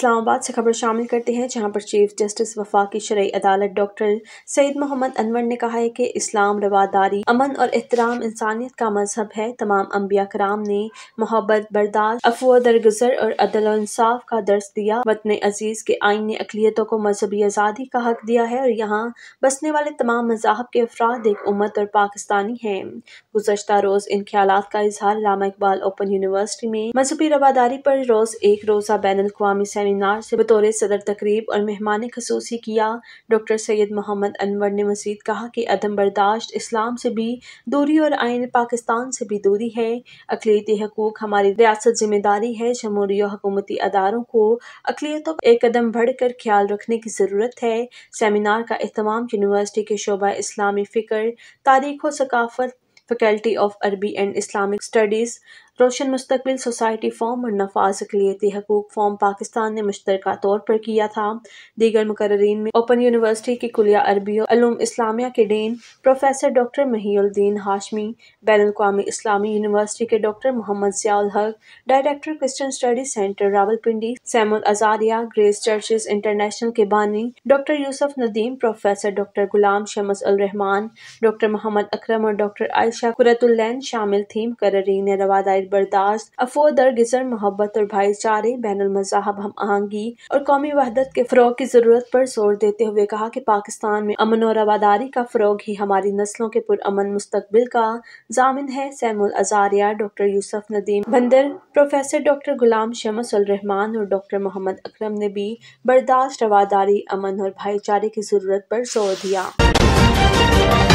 इस्लामाबाद से खबर शामिल करते हैं जहां पर चीफ जस्टिस वफा की शरय अदालत डॉक्टर सईद मोहम्मद अनवर ने कहा है कि इस्लाम रवादारी अमन और एहतराम इंसानियत का मजहब है तमाम अम्बिया कराम ने मोहब्बत बर्दाश्त अफवा दरगुजर और अदल इंसाफ का दर्ज दिया वतन अजीज के आइन ने अकलीतों को मजहबी आज़ादी का हक दिया है और यहाँ बसने वाले तमाम मजाहब के अफराद एक उमत और पाकिस्तानी है गुजशत रोज़ इन ख्याल का इजहार लामा इकबाल ओपन यूनिवर्सिटी में मजहबी रवादारी पर रोज़ एक रोज़ा बैन अवी सेमिनार से बतौर सदर तकरीब और मेहमान खसूसी किया डॉक्टर सैयद मोहम्मद अनवर ने मजीद कहा कि अदम बर्दाश्त इस्लाम से भी दूरी और आयन पाकिस्तान से भी दूरी है अकलीती हकूक हमारी रियासत जिम्मेदारी है जमहूरी हकूमती अदारों को अकलीतों का एक कदम बढ़ कर ख्याल रखने की ज़रूरत है सेमिनार का अहतमाम यूनिवर्सिटी के शोबा इस्लामी फ़िक्र तारीख व सकाफत faculty of Arabi and Islamic studies Roshan Mustaqbil society form और नफाज अकलीती हकूक फॉर्म पाकिस्तान ने मुश्तर तौर पर किया था दीगर मुकर्रीन में ओपन यूनिवर्सिटी के कुलिया अरबी अलूम इस्लामिया के dean professor doctor Mohiuddin Hashmi बैन अवी इस्लामी यूनिवर्सिटी के doctor Mohammad Sial Haq director Christian study centre Rawalpindi Samuel Azariah grace churches international के बानी doctor Yousuf Nadeem professor doctor Ghulam Shams Alrahman doctor Mohammad Akram और डॉक्टर आयशा कुरतुल्लैन शामिल थी मुकर्रीन ने रवादाय बर्दाश्त अफो दरगजर मोहब्बत और भाईचारे बैन मजाहब हम आहंगी और कौमी वहदत के फ़रोग की ज़रूरत पर जोर देते हुए कहा की पाकिस्तान में अमन और रवादारी का फ़रोग ही हमारी नस्लों के पुरान मुस्तबिल का जामिन है Samuel Azariah doctor Yousuf Nadeem बंदर प्रोफेसर डॉक्टर गुलाम शमसमान और डॉक्टर मोहम्मद अक्रम ने भी बर्दाश्त रवादारी अमन और भाईचारे की ज़रूरत पर जोर दिया